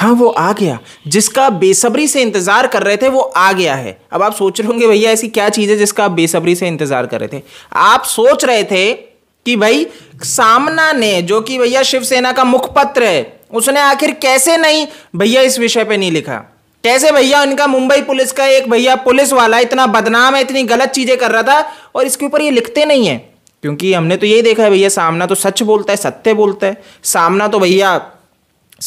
हाँ वो आ गया जिसका बेसब्री से इंतज़ार कर रहे थे वो आ गया है अब आप सोच रहे होंगे भैया ऐसी क्या चीज़ है जिसका आप बेसब्री से इंतज़ार कर रहे थे आप सोच रहे थे कि भाई सामना ने जो कि भैया शिवसेना का मुखपत्र है उसने आखिर कैसे नहीं भैया इस विषय पे नहीं लिखा कैसे भैया उनका मुंबई पुलिस का एक भैया पुलिस वाला इतना बदनाम है इतनी गलत चीज़ें कर रहा था और इसके ऊपर ये लिखते नहीं है क्योंकि हमने तो यही देखा है भैया सामना तो सच बोलता है सत्य बोलता है सामना तो भैया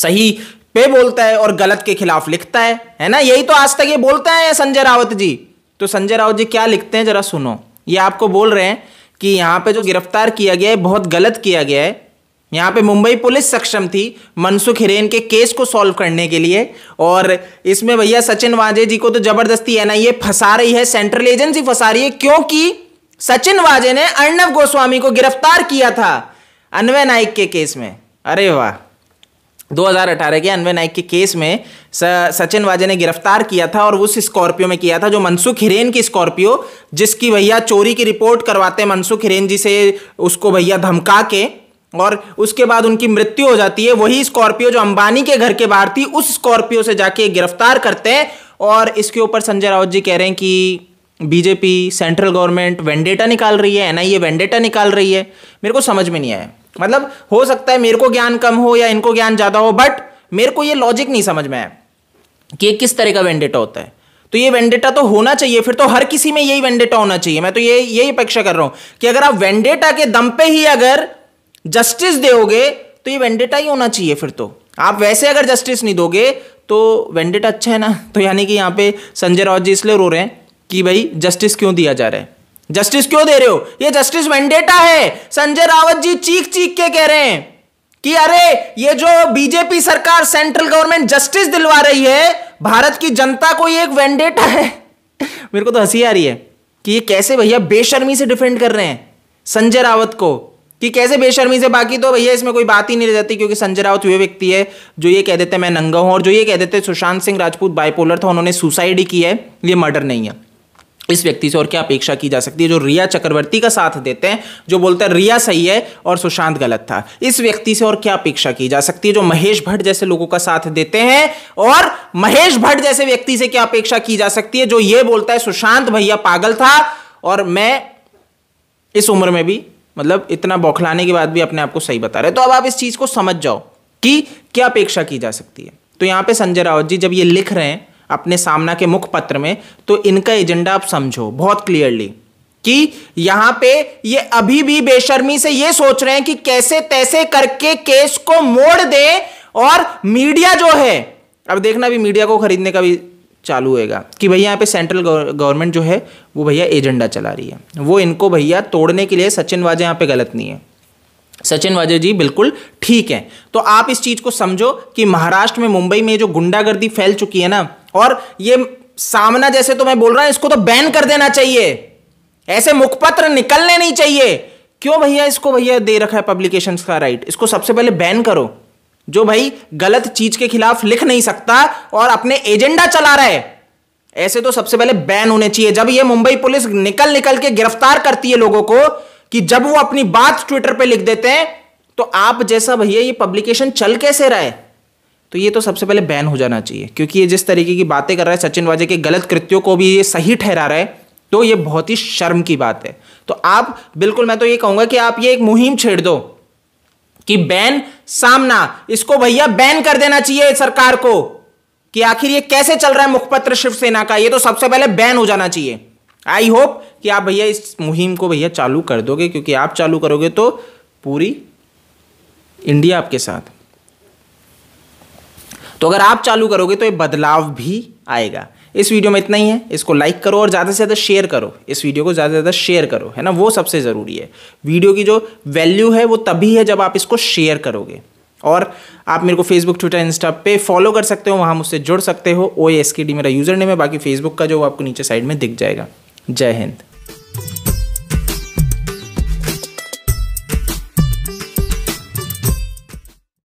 सही पे बोलता है और गलत के खिलाफ लिखता है है ना यही तो आज तक ये बोलते हैं संजय रावत जी तो संजय रावत जी क्या लिखते हैं जरा सुनो ये आपको बोल रहे हैं कि यहाँ पे जो गिरफ्तार किया गया है बहुत गलत किया गया है यहाँ पे मुंबई पुलिस सक्षम थी मनसुख हिरेन के केस को सॉल्व करने के लिए और इसमें भैया सचिन वाजे जी को तो जबरदस्ती एनआईए फंसा रही है सेंट्रल एजेंसी फंसा रही है क्योंकि सचिन वाजे ने अर्णव गोस्वामी को गिरफ्तार किया था अनवय नाइक के केस में अरे वाह 2018 के अनवे नाइक के केस में सचिन वाजे ने गिरफ्तार किया था और उस स्कॉर्पियो में किया था जो मनसुख हिरेन की स्कॉर्पियो जिसकी भैया चोरी की रिपोर्ट करवाते मनसुख हिरेन जी से उसको भैया धमका के और उसके बाद उनकी मृत्यु हो जाती है वही स्कॉर्पियो जो अंबानी के घर के बाहर थी उस स्कॉर्पियो से जाके गिरफ्तार करते हैं और इसके ऊपर संजय राउत जी कह रहे हैं कि बीजेपी सेंट्रल गवर्नमेंट वेंडेटा निकाल रही है एनआईए वेंडेटा निकाल रही है मेरे को समझ में नहीं आया मतलब हो सकता है मेरे को ज्ञान कम हो या इनको ज्ञान ज़्यादा हो बट मेरे को ये लॉजिक नहीं समझ में आया कि किस तरह का वेंडेटा होता है तो ये वेंडेटा तो होना चाहिए फिर तो हर किसी में यही वेंडेटा होना चाहिए मैं तो ये यही अपेक्षा कर रहा हूं कि अगर आप वेंडेटा के दम पे ही अगर जस्टिस दोगे तो ये वेंडेटा ही होना चाहिए फिर तो आप वैसे अगर जस्टिस नहीं दोगे तो वेंडेटा अच्छा है ना तो यानी कि यहां पे संजय राउत जी इसलिए रो रहे हैं कि भाई जस्टिस क्यों दिया जा रहा है जस्टिस क्यों दे रहे हो ये जस्टिस वेंडेटा है संजय रावत जी चीख चीख के कह रहे हैं कि अरे ये जो बीजेपी सरकार सेंट्रल गवर्नमेंट जस्टिस दिलवा रही है भारत की जनता को ये एक वेंडेटा है मेरे को तो हंसी आ रही है कि ये कैसे भैया बेशर्मी से डिफेंड कर रहे हैं संजय रावत को कि कैसे बेशर्मी से बाकी तो भैया इसमें कोई बात ही नहीं रह जाती क्योंकि संजय रावत वे व्यक्ति है जो ये कह देते मैं नंगा हूं और जो ये कह देते सुशांत सिंह राजपूत बाइपोलर था उन्होंने सुसाइड ही की है ये मर्डर नहीं है इस व्यक्ति से और क्या अपेक्षा की जा सकती है जो रिया चक्रवर्ती का साथ देते हैं जो बोलता है रिया सही है और सुशांत गलत था इस व्यक्ति से और क्या अपेक्षा की जा सकती है जो महेश भट्ट जैसे लोगों का साथ देते हैं और महेश भट्ट जैसे व्यक्ति से क्या अपेक्षा की जा सकती है जो ये बोलता है सुशांत भैया पागल था और मैं इस उम्र में भी मतलब इतना बौखलाने के बाद भी अपने आप को सही बता रहे तो अब आप इस चीज को समझ जाओ कि क्या अपेक्षा की जा सकती है तो यहां पे संजय रावत जी जब ये लिख रहे हैं अपने सामना के मुखपत्र में तो इनका एजेंडा आप समझो बहुत क्लियरली कि यहां पे ये अभी भी बेशर्मी से ये सोच रहे हैं कि कैसे तैसे करके केस को मोड़ दें और मीडिया जो है अब देखना भी मीडिया को खरीदने का भी चालू होएगा कि भैया यहाँ पे सेंट्रल गवर्नमेंट जो है वो भैया एजेंडा चला रही है वो इनको भैया तोड़ने के लिए सचिन वाजे यहाँ पे गलत नहीं है सचिन वाजे जी बिल्कुल ठीक है तो आप इस चीज़ को समझो कि महाराष्ट्र में मुंबई में जो गुंडागर्दी फैल चुकी है ना और ये सामना जैसे तो मैं बोल रहा हूं इसको तो बैन कर देना चाहिए ऐसे मुखपत्र निकलने नहीं चाहिए क्यों भैया इसको भैया दे रखा है पब्लिकेशन का राइट इसको सबसे पहले बैन करो जो भाई गलत चीज के खिलाफ लिख नहीं सकता और अपने एजेंडा चला रहा है ऐसे तो सबसे पहले बैन होने चाहिए जब ये मुंबई पुलिस निकल निकल के गिरफ्तार करती है लोगों को कि जब वो अपनी बात ट्विटर पे लिख देते हैं तो आप जैसा भैया ये पब्लिकेशन चल कैसे रहा है तो ये तो सबसे पहले बैन हो जाना चाहिए क्योंकि ये जिस तरीके की बातें कर रहा है सचिन वाजे के गलत कृत्यों को भी ये सही ठहरा रहा है तो ये बहुत ही शर्म की बात है तो आप बिल्कुल मैं तो ये कहूंगा कि आप ये एक मुहिम छेड़ दो कि बैन सामना इसको भैया बैन कर देना चाहिए सरकार को कि आखिर ये कैसे चल रहा है मुखपत्र शिवसेना का ये तो सबसे पहले बैन हो जाना चाहिए आई होप कि आप भैया इस मुहिम को भैया चालू कर दोगे क्योंकि आप चालू करोगे तो पूरी इंडिया आपके साथ तो अगर आप चालू करोगे तो ये बदलाव भी आएगा इस वीडियो में इतना ही है इसको लाइक करो और ज़्यादा से ज़्यादा शेयर करो इस वीडियो को ज़्यादा से ज़्यादा शेयर करो है ना वो सबसे ज़रूरी है वीडियो की जो वैल्यू है वो तभी है जब आप इसको शेयर करोगे और आप मेरे को फेसबुक ट्विटर इंस्टा पे फॉलो कर सकते हो वहाँ मुझसे जुड़ सकते हो ओ एस के डी मेरा यूज़र नेम है बाकी फेसबुक का जो आपको नीचे साइड में दिख जाएगा जय हिंद